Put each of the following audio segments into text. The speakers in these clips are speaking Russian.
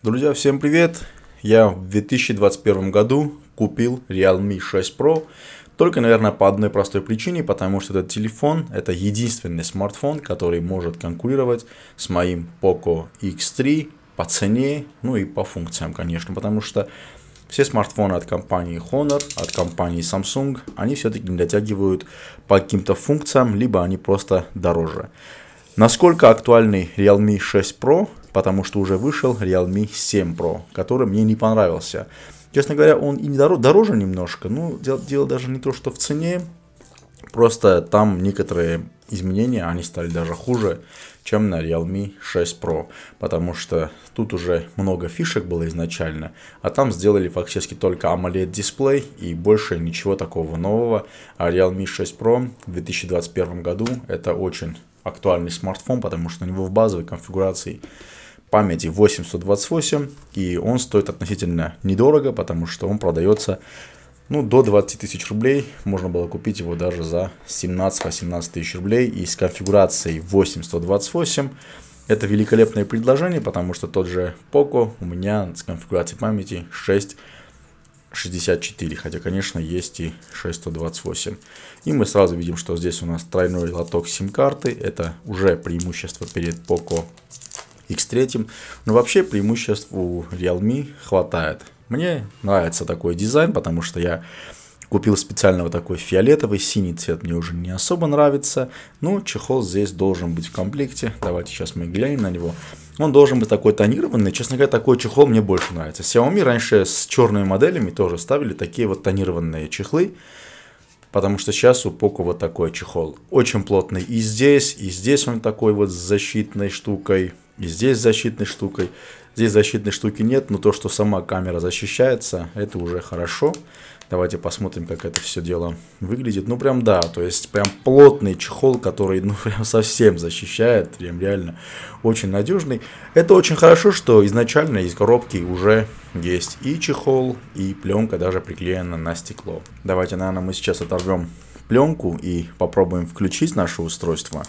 Друзья, всем привет! Я в 2021 году купил Realme 6 Pro только, наверное, по одной простой причине, потому что этот телефон – это единственный смартфон, который может конкурировать с моим Poco X3 по цене, ну и по функциям, конечно, потому что все смартфоны от компании Honor, от компании Samsung, они все-таки не дотягивают по каким-то функциям, либо они просто дороже. Насколько актуальный Realme 6 Pro потому что уже вышел Realme 7 Pro, который мне не понравился. Честно говоря, он и дороже, немножко, ну, дело, дело даже не то, что в цене, просто там некоторые изменения, они стали даже хуже, чем на Realme 6 Pro, потому что тут уже много фишек было изначально, а там сделали фактически только AMOLED дисплей и больше ничего такого нового, а Realme 6 Pro в 2021 году это очень актуальный смартфон, потому что у него в базовой конфигурации памяти 828, и он стоит относительно недорого, потому что он продается ну, до 20 тысяч рублей. Можно было купить его даже за 17-18 тысяч рублей. И с конфигурацией 828 это великолепное предложение, потому что тот же Poco у меня с конфигурацией памяти 6 64, хотя, конечно, есть и 628. И мы сразу видим, что здесь у нас тройной лоток сим-карты, это уже преимущество перед Poco X3, но вообще преимуществ у Realme хватает. Мне нравится такой дизайн, потому что я купил специально вот такой фиолетовый, синий цвет мне уже не особо нравится, но чехол здесь должен быть в комплекте, давайте сейчас мы глянем на него он должен быть такой тонированный. Честно говоря, такой чехол мне больше нравится. Xiaomi раньше с черными моделями тоже ставили такие вот тонированные чехлы. Потому что сейчас у Poco вот такой чехол. Очень плотный и здесь, и здесь он такой вот с защитной штукой, и здесь защитной штукой. Здесь защитной штуки нет, но то, что сама камера защищается, это уже хорошо. Давайте посмотрим, как это все дело выглядит. Ну, прям да, то есть прям плотный чехол, который, ну, прям совсем защищает, прям реально очень надежный. Это очень хорошо, что изначально из коробки уже есть и чехол, и пленка даже приклеена на стекло. Давайте, наверное, мы сейчас оторвем пленку и попробуем включить наше устройство.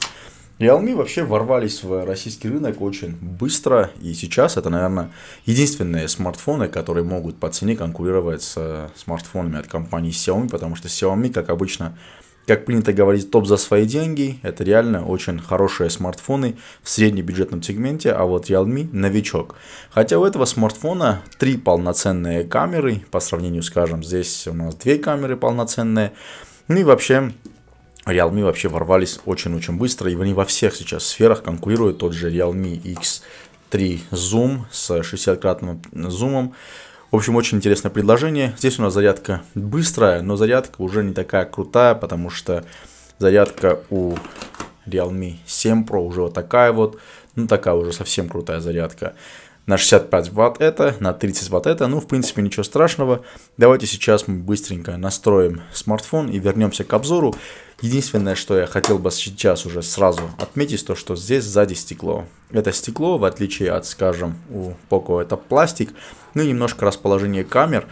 Realme вообще ворвались в российский рынок очень быстро, и сейчас это, наверное, единственные смартфоны, которые могут по цене конкурировать с э, смартфонами от компании Xiaomi, потому что Xiaomi, как обычно, как принято говорить, топ за свои деньги. Это реально очень хорошие смартфоны в среднебюджетном сегменте, а вот Realme новичок. Хотя у этого смартфона три полноценные камеры, по сравнению, скажем, здесь у нас две камеры полноценные. Ну и вообще Realme вообще ворвались очень-очень быстро, и они во всех сейчас сферах конкурируют. Тот же Realme X3 Zoom с 60-кратным зумом. В общем, очень интересное предложение. Здесь у нас зарядка быстрая, но зарядка уже не такая крутая, потому что зарядка у Realme 7 Pro уже вот такая вот, ну такая уже совсем крутая зарядка на 65 ватт это, на 30 ватт это. Ну, в принципе, ничего страшного. Давайте сейчас мы быстренько настроим смартфон и вернемся к обзору. Единственное, что я хотел бы сейчас уже сразу отметить, то что здесь сзади стекло. Это стекло, в отличие от, скажем, у Poco это пластик, ну и немножко расположение камер.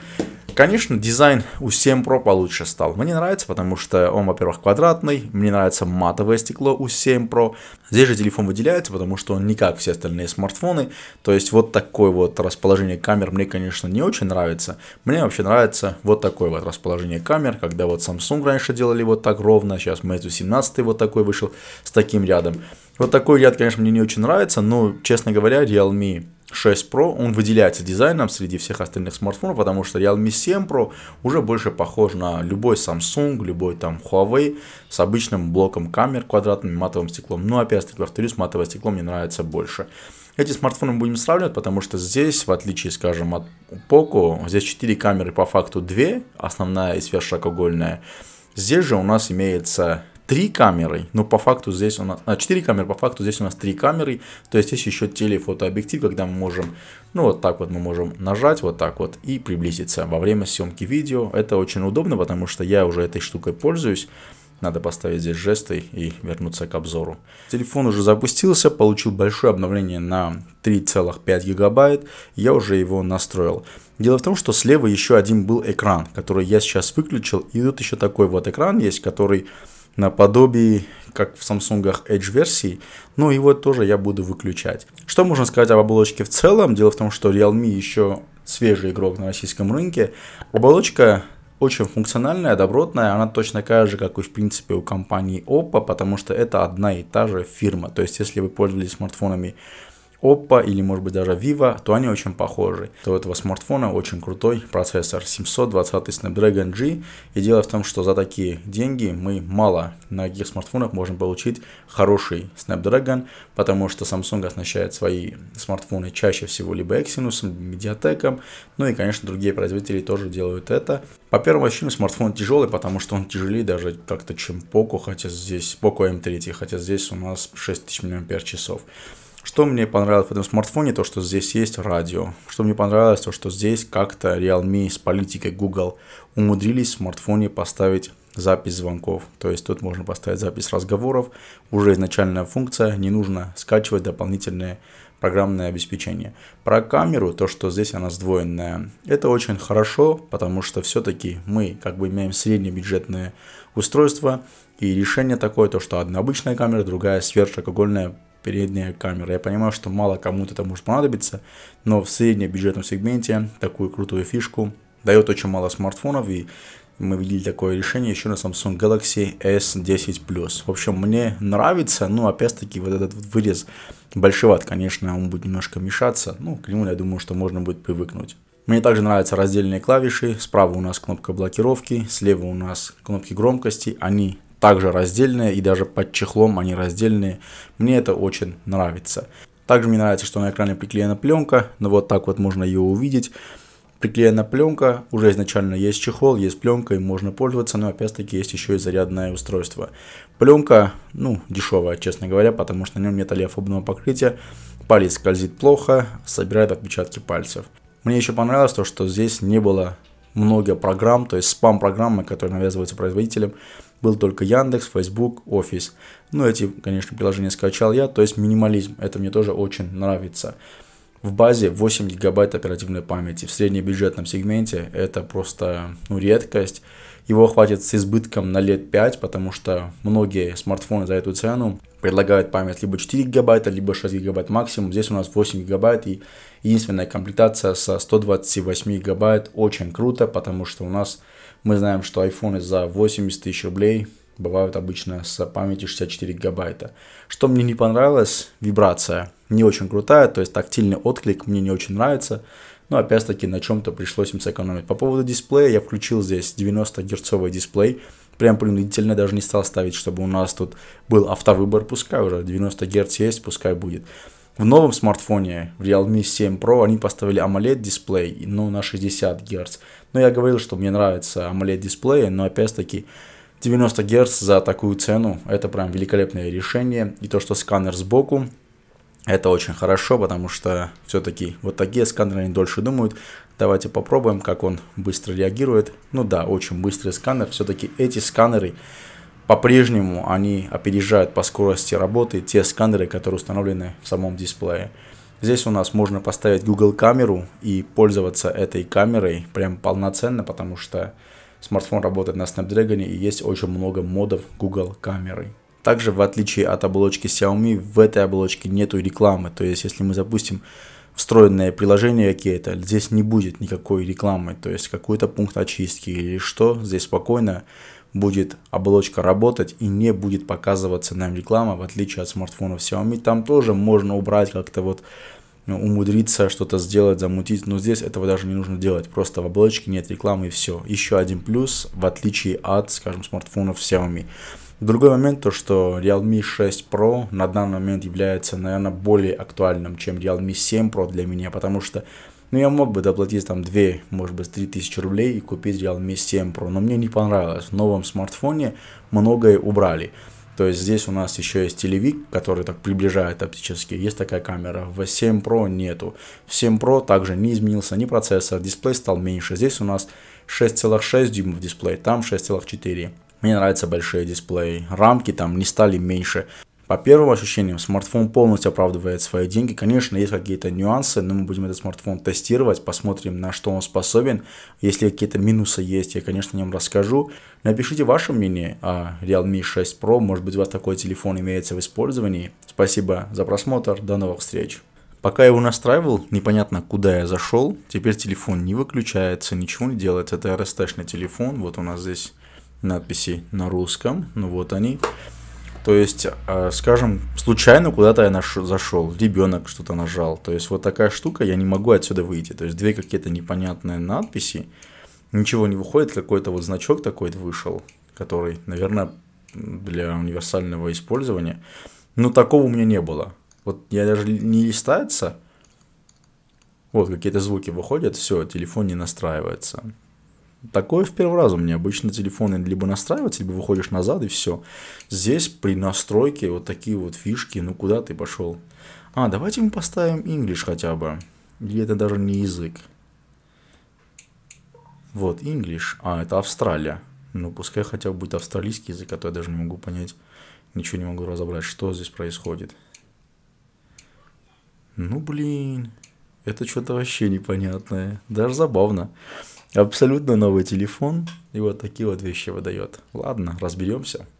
Конечно, дизайн у 7 Pro получше стал. Мне нравится, потому что он, во-первых, квадратный. Мне нравится матовое стекло у 7 Pro. Здесь же телефон выделяется, потому что он не как все остальные смартфоны. То есть вот такое вот расположение камер мне, конечно, не очень нравится. Мне вообще нравится вот такое вот расположение камер, когда вот Samsung раньше делали вот так ровно. Сейчас Meizu 17 вот такой вышел с таким рядом. Вот такой ряд, конечно, мне не очень нравится, но, честно говоря, Realme 6 Pro, он выделяется дизайном среди всех остальных смартфонов, потому что Realme 7 Pro уже больше похож на любой Samsung, любой там Huawei с обычным блоком камер квадратным матовым стеклом. Но ну, опять-таки, повторюсь, матовое стекло мне нравится больше. Эти смартфоны будем сравнивать, потому что здесь, в отличие, скажем, от Poco, здесь 4 камеры по факту 2, основная и сверхширокоугольная. Здесь же у нас имеется три камеры, но по факту здесь у нас, а, 4 камеры, по факту здесь у нас три камеры, то есть здесь еще телефотообъектив, когда мы можем, ну вот так вот мы можем нажать вот так вот и приблизиться во время съемки видео, это очень удобно, потому что я уже этой штукой пользуюсь, надо поставить здесь жесты и вернуться к обзору. Телефон уже запустился, получил большое обновление на 3,5 гигабайт. Я уже его настроил. Дело в том, что слева еще один был экран, который я сейчас выключил. И тут еще такой вот экран есть, который наподобие, как в Samsung Edge версии, но ну его тоже я буду выключать. Что можно сказать об оболочке в целом? Дело в том, что Realme еще свежий игрок на российском рынке. Оболочка очень функциональная, добротная, она точно такая же, как и в принципе у компании Oppo, потому что это одна и та же фирма. То есть, если вы пользовались смартфонами Oppo или может быть даже Vivo, то они очень похожи. То у этого смартфона очень крутой процессор 720 Snapdragon G. И дело в том, что за такие деньги мы мало на каких смартфонах можем получить хороший Snapdragon, потому что Samsung оснащает свои смартфоны чаще всего либо Exynos, Mediatek, ну и конечно другие производители тоже делают это. По первому ощущению смартфон тяжелый, потому что он тяжелее даже как-то чем Poco, хотя здесь Poco M3, хотя здесь у нас 6000 мАч. Что мне понравилось в этом смартфоне, то что здесь есть радио. Что мне понравилось, то что здесь как-то Realme с политикой Google умудрились в смартфоне поставить запись звонков. То есть тут можно поставить запись разговоров, уже изначальная функция, не нужно скачивать дополнительные программное обеспечение. Про камеру, то, что здесь она сдвоенная, это очень хорошо, потому что все-таки мы как бы имеем среднебюджетное устройство, и решение такое, то, что одна обычная камера, другая сверхширокоугольная передняя камера. Я понимаю, что мало кому-то это может понадобиться, но в среднем бюджетном сегменте такую крутую фишку дает очень мало смартфонов, и мы видели такое решение еще на Samsung Galaxy S10 В общем, мне нравится, но ну, опять-таки вот этот вот вырез большеват, конечно, он будет немножко мешаться, но ну, к нему, я думаю, что можно будет привыкнуть. Мне также нравятся раздельные клавиши, справа у нас кнопка блокировки, слева у нас кнопки громкости, они также раздельные, и даже под чехлом они раздельные. Мне это очень нравится. Также мне нравится, что на экране приклеена пленка, но вот так вот можно ее увидеть. Приклеена пленка, уже изначально есть чехол, есть пленка, и можно пользоваться, но опять-таки есть еще и зарядное устройство. Пленка, ну, дешевая, честно говоря, потому что на нем нет олеофобного покрытия, палец скользит плохо, собирает отпечатки пальцев. Мне еще понравилось то, что здесь не было много программ, то есть спам-программы, которые навязываются производителем, Был только Яндекс, Facebook, Office. Ну, эти, конечно, приложения скачал я, то есть минимализм. Это мне тоже очень нравится. В базе 8 гигабайт оперативной памяти. В среднебюджетном сегменте это просто ну, редкость. Его хватит с избытком на лет 5, потому что многие смартфоны за эту цену предлагает память либо 4 гигабайта, либо 6 гигабайт максимум. Здесь у нас 8 гигабайт и единственная комплектация со 128 гигабайт. Очень круто, потому что у нас мы знаем, что iPhone за 80 тысяч рублей бывают обычно с памятью 64 гигабайта. Что мне не понравилось, вибрация не очень крутая, то есть тактильный отклик мне не очень нравится. Но ну, опять-таки на чем-то пришлось им сэкономить. По поводу дисплея я включил здесь 90 герцовый дисплей прям принудительно даже не стал ставить, чтобы у нас тут был автовыбор, пускай уже 90 Гц есть, пускай будет. В новом смартфоне, в Realme 7 Pro, они поставили AMOLED-дисплей, ну, на 60 Гц. Но я говорил, что мне нравится AMOLED-дисплей, но опять-таки 90 Гц за такую цену, это прям великолепное решение. И то, что сканер сбоку, это очень хорошо, потому что все-таки вот такие сканеры, они дольше думают. Давайте попробуем, как он быстро реагирует. Ну да, очень быстрый сканер. Все-таки эти сканеры по-прежнему они опережают по скорости работы те сканеры, которые установлены в самом дисплее. Здесь у нас можно поставить Google камеру и пользоваться этой камерой прям полноценно, потому что смартфон работает на Snapdragon и есть очень много модов Google камеры. Также в отличие от оболочки Xiaomi в этой оболочке нету рекламы, то есть если мы запустим встроенное приложение какие-то, здесь не будет никакой рекламы, то есть какой-то пункт очистки или что, здесь спокойно будет оболочка работать и не будет показываться нам реклама, в отличие от смартфонов Xiaomi. Там тоже можно убрать как-то вот ну, умудриться что-то сделать, замутить, но здесь этого даже не нужно делать, просто в оболочке нет рекламы и все. Еще один плюс, в отличие от, скажем, смартфонов Xiaomi. Другой момент, то что Realme 6 Pro на данный момент является, наверное, более актуальным, чем Realme 7 Pro для меня, потому что ну, я мог бы доплатить там 2, может быть, тысячи рублей и купить Realme 7 Pro, но мне не понравилось. В новом смартфоне многое убрали. То есть здесь у нас еще есть телевик, который так приближает оптически. Есть такая камера. В 7 Pro нету. В 7 Pro также не изменился ни процессор, дисплей стал меньше. Здесь у нас 6,6 дюймов дисплей, там 6,4. Мне нравятся большие дисплеи. Рамки там не стали меньше. По первым ощущениям, смартфон полностью оправдывает свои деньги. Конечно, есть какие-то нюансы, но мы будем этот смартфон тестировать, посмотрим, на что он способен. Если какие-то минусы есть, я, конечно, о нем расскажу. Напишите ваше мнение о а, Realme 6 Pro. Может быть, у вас такой телефон имеется в использовании. Спасибо за просмотр. До новых встреч. Пока я его настраивал, непонятно куда я зашел. Теперь телефон не выключается, ничего не делает. Это RST-шный телефон. Вот у нас здесь надписи на русском. Ну вот они. То есть, а, скажем, случайно куда-то я наш... зашел, ребенок что-то нажал. То есть вот такая штука, я не могу отсюда выйти. То есть две какие-то непонятные надписи, ничего не выходит, какой-то вот значок такой вышел, который, наверное, для универсального использования. Но такого у меня не было. Вот я даже не листается, вот какие-то звуки выходят, все, телефон не настраивается. Такое в первый раз у меня. Обычно телефоны либо настраиваются, либо выходишь назад и все. Здесь при настройке вот такие вот фишки, ну куда ты пошел? А, давайте мы поставим English хотя бы. Или это даже не язык. Вот, English. А, это Австралия. Ну, пускай хотя бы будет австралийский язык, а то я даже не могу понять. Ничего не могу разобрать, что здесь происходит. Ну, блин. Это что-то вообще непонятное. Даже забавно. Абсолютно новый телефон. И вот такие вот вещи выдает. Ладно, разберемся.